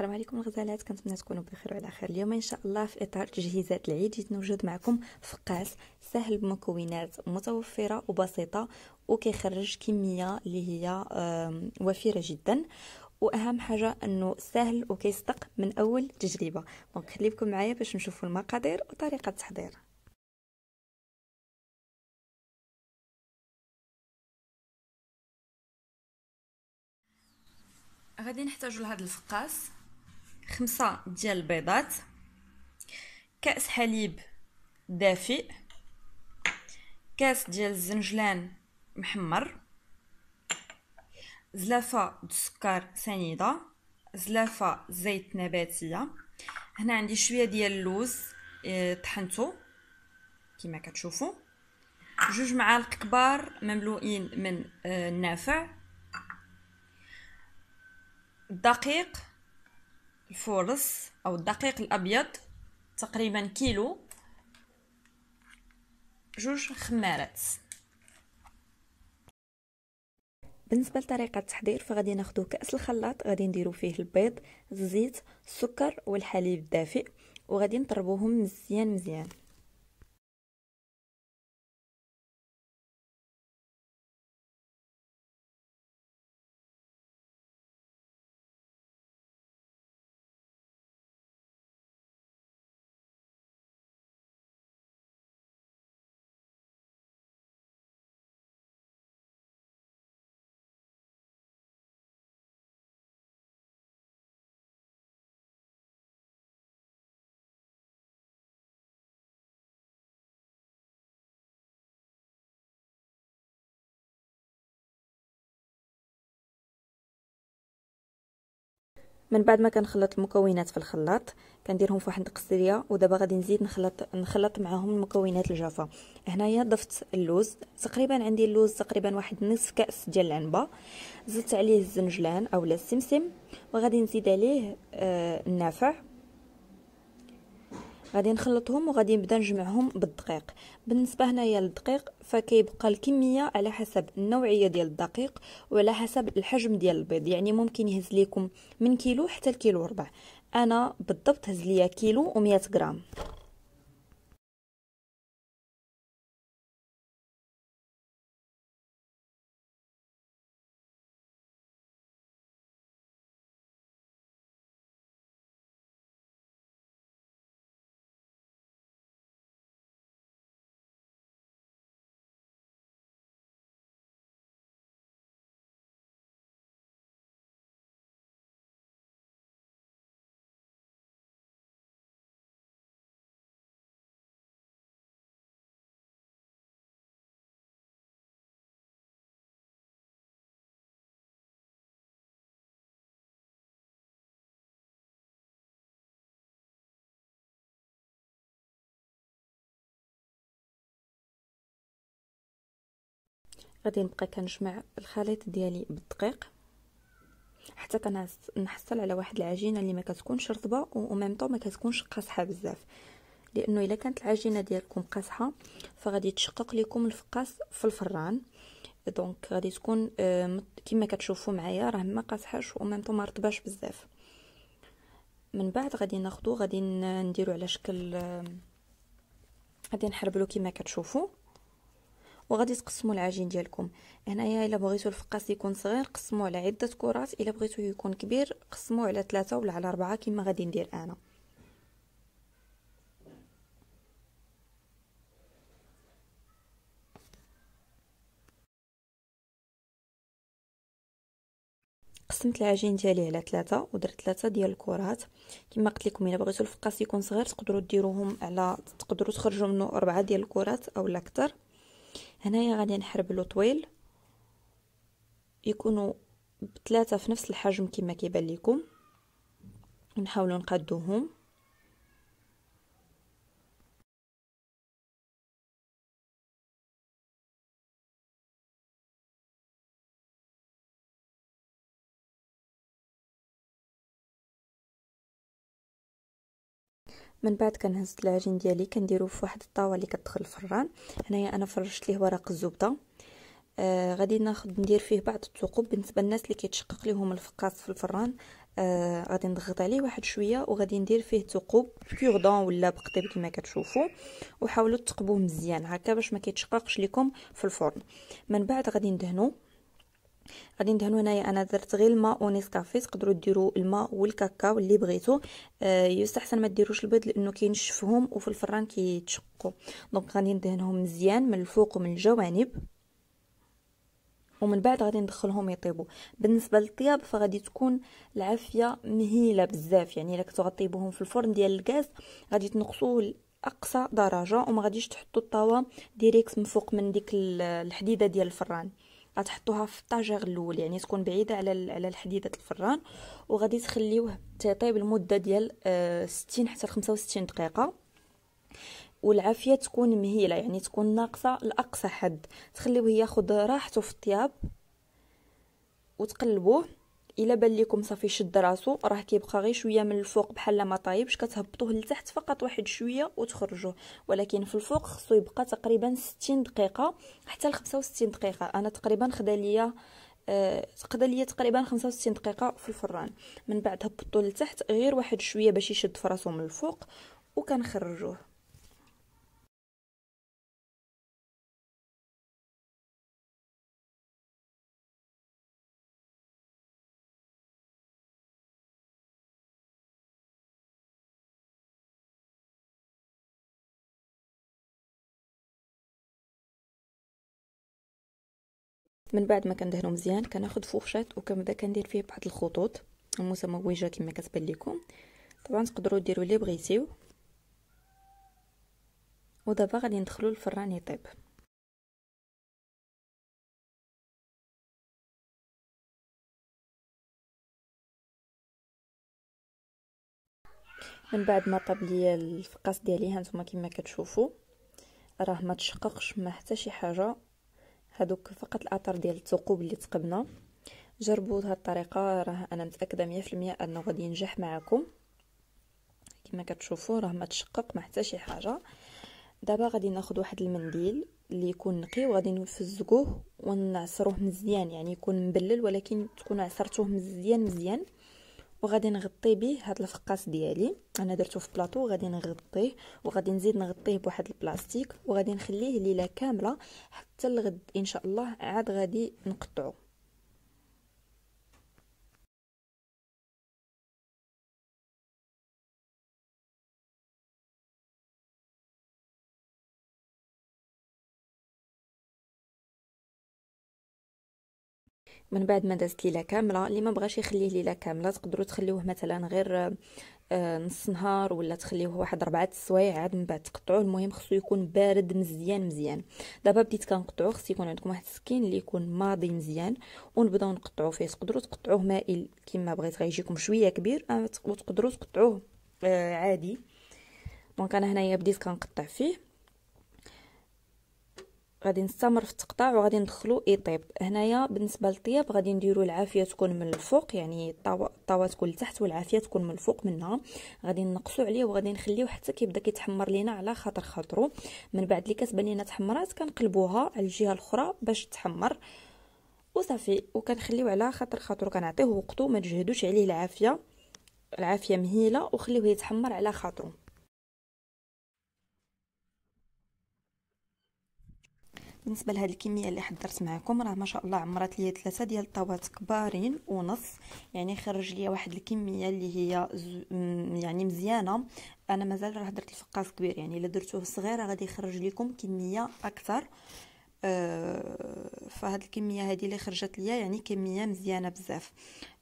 السلام عليكم الغزالات كنتمنى تكونوا بخير وعلى خير اليوم ان شاء الله في اطار تجهيزات العيد جيت نوجد معكم فقاس سهل بمكونات متوفره وبسيطه وكيخرج كميه اللي هي وفيره جدا واهم حاجه انه سهل وكيصدق من اول تجربه دونك خليكم معايا باش نشوفوا المقادير وطريقه التحضير غادي نحتاجو لهذا الفقاس خمسة ديال البيضات كأس حليب دافئ كاس ديال الزنجلان محمر زلافة السكر سنيدة زلافة زيت نباتية هنا عندي شوية ديال اللوز آه، طحنته كما كتشوفوا جوج معالق كبار مملوئين من آه، النافع الدقيق الفورص او الدقيق الابيض تقريبا كيلو جوج خمارات بالنسبه لطريقه التحضير فغادي ناخذ كاس الخلاط غادي نديرو فيه البيض الزيت السكر والحليب الدافئ وغادي نطربوهم مزيان مزيان من بعد ما كنخلط المكونات في الخلاط كنديرهم في واحد القصريه ودابا غادي نزيد نخلط نخلط معاهم المكونات الجافه هنايا ضفت اللوز تقريبا عندي اللوز تقريبا واحد نصف كاس ديال العنبه زدت عليه الزنجلان اولا السمسم وغادي نزيد عليه آه النافع غادي نخلطهم وغادي نبدا نجمعهم بالدقيق بالنسبه هنايا للدقيق فكيبقى الكميه على حسب النوعيه ديال الدقيق وعلى حسب الحجم ديال البيض يعني ممكن يهز ليكم من كيلو حتى الكيلو ربع انا بالضبط هز ليا كيلو و100 غرام غادي نبقى كنجمع الخليط ديالي بالدقيق حتى كنحصل على واحد العجينه اللي ما كتكونش رطبه وميم طو ما كتكونش قاصحه بزاف لانه الا كانت العجينه ديالكم قاصحه فغادي تشقق لكم الفقاس في الفران دونك غادي تكون كما كتشوفوا معايا راه ما قاصحاش وميم طو ما رطباش بزاف من بعد غادي ناخذو غادي نديرو على شكل غادي نحربلو كما كتشوفوا وغادي تقسموا العجين ديالكم هنايا الا بغيتوا الفقاس يكون صغير قسموه على عده كرات الا بغيتوه يكون كبير قسموه على ثلاثة ولا على أربعة كما غادي ندير انا قسمت العجين ديالي على ثلاثة ودرت ثلاثة ديال الكرات كما قلت لكم الا بغيتو الفقاس يكون صغير تقدروا ديروهم على تقدروا تخرجوا منه أربعة ديال الكرات او اكثر هنايا غادي نحرب له طويل يكونوا بثلاثه في نفس الحجم كما كيبان لكم ونحاولوا نقادوهم من بعد كنهز العجين ديالي كنديرو في واحد الطاوه اللي كتدخل الفران هنايا انا فرشت ليه ورق الزبده آه غادي ناخد ندير فيه بعض الثقوب بالنسبه للناس اللي كيتشقق ليهم الفقاص في الفران آه غادي نضغط عليه واحد شويه وغادي ندير فيه ثقوب كوردون ولا بقطيب كما كتشوفوا وحاولوا تقبوه مزيان هكا باش ما كيتشققش لكم في الفرن من بعد غادي ندهنو غادي ندهنوا هنايا انا درت غير الماء ونيسكافي تقدروا ديروا الماء والكاكاو اللي بغيتو آه يستحسن ما ديروش البيض لانه كينشفهم وفي الفران كيتشقوا دونك غادي ندهنهم مزيان من الفوق ومن الجوانب ومن بعد غادي ندخلهم يطيبوا بالنسبه للطياب فغادي تكون العافيه مهيله بزاف يعني الا كنتو غطيبوهم في الفرن ديال الغاز غادي تنقصوه لاقصى درجه وما غاديش تحطوا الطاوه ديريكت من فوق من ديك الحديده ديال الفران غتحطوها في الطاجير الاول يعني تكون بعيده على على الحديده الفران وغادي تخليوه تطيب المده ديال 60 آه، حتى 65 دقيقه والعافيه تكون مهيله يعني تكون ناقصه لاقصى حد تخليوه ياخذ راحته في الطياب وتقلبوه الا بان لكم صافي شد راسو راه كيبقى غير شويه من الفوق بحال ما طايبش كتهبطوه لتحت فقط واحد شويه وتخرجوه ولكن في الفوق خصو يبقى تقريبا 60 دقيقه حتى ل 65 دقيقه انا تقريبا خدا ليا تقدا آه، ليا تقريبا 65 دقيقه في الفران من بعد هبطوه لتحت غير واحد شويه باش يشد فراسو من الفوق وكنخرجوه من بعد ما كندهنو مزيان كناخد فورشات وكنبدا كندير فيه بعض الخطوط المسموجه كما كتبان لكم طبعا تقدروا ديروا اللي بغيتيو ودابا غادي ندخلوا الفران يطيب من بعد ما طاب ليا الفقاس ديالي هانتوما كما كتشوفوا راه ما تشققش ما حتى شي حاجه هادوك فقط الاثر ديال الثقوب اللي تقبنا جربوا هذه الطريقه راه انا متاكده 100% انه غادي ينجح معكم كما كتشوفوا راه ما تشقق ما حتى شي حاجه دابا غادي ناخذ واحد المنديل اللي يكون نقي وغادي نفزقوه ونعصروه مزيان يعني يكون مبلل ولكن تكون عصرتوه مزيان مزيان وغادي نغطي به هاد الفقاس ديالي انا درتو في بلاطو وغادي نغطيه وغادي نزيد نغطيه بواحد البلاستيك وغادي نخليه ليله كامله حتى الغد ان شاء الله عاد غادي نقطعو من بعد ما دازت ليله كامله اللي ما بغاش يخليه ليله كامله تقدروا تخليوه مثلا غير آه، نص نهار ولا تخليوه واحد ربعة السوايع عاد من بعد تقطعوه المهم خصو يكون بارد مزيان مزيان دابا بديت كنقطعوه خص يكون عندكم واحد السكين اللي يكون ماضي مزيان ونبداو نقطعوه فيه تقدروا تقطعوه مائل كما بغيت غيجيكم شويه كبير آه، وتقدروا تقطعوه آه، عادي دونك انا هنايا بديت كنقطع فيه غادي نستمر في التقطاع وغادي ندخلو يطيب هنايا بالنسبه للطياب غادي نديرو العافيه تكون من الفوق يعني الطاوه تكون لتحت والعافيه تكون من الفوق منها غادي نقصو عليه وغادي نخليه حتى كيبدا كيتحمر لينا على خاطر خاطرو من بعد اللي كتبان لينا تحمرات كنقلبوها على الجهه الاخرى باش تحمر وصافي وكنخليو على خاطر خاطرو كنعطيه وقتو ما تجهدوش عليه العافيه العافيه مهيله وخليوه يتحمر على خاطرو بالنسبه لهاد الكميه اللي حضرت معكم راه ما شاء الله عمرت ليا ثلاثه ديال الطاوات كبارين ونص يعني خرج ليا واحد الكميه اللي هي يعني مزيانه انا مازال راه درت الفقاس كبير يعني الا درتوه صغير غادي يخرج لكم كميه اكثر أه فهاد الكميه هذه اللي خرجت ليا يعني كميه مزيانه بزاف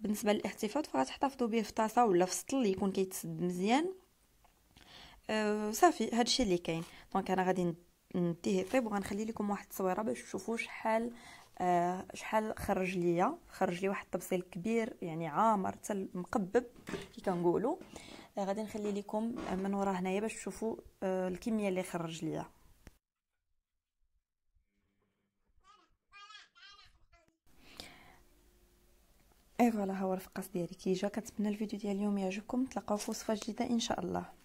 بالنسبه للاحتفاظ فغتحتفظوا به في طاسه ولا في سطل اللي يكون كيتسد مزيان أه صافي هادشي اللي كاين دونك انا غادي نديه يطيب وغنخلي لكم واحد التصويره باش تشوفوا شحال آه شحال خرج ليا خرج لي واحد الطبسيل كبير يعني عامر حتى مقبب كي كنقولوا آه غادي نخلي لكم من ورا هنايا باش تشوفوا آه الكميه اللي خرج ليا اي فوالا ها هو الفقاس ديالي كي جا كنتمنى الفيديو ديال اليوم يعجبكم نتلاقاو في وصفه جديده ان شاء الله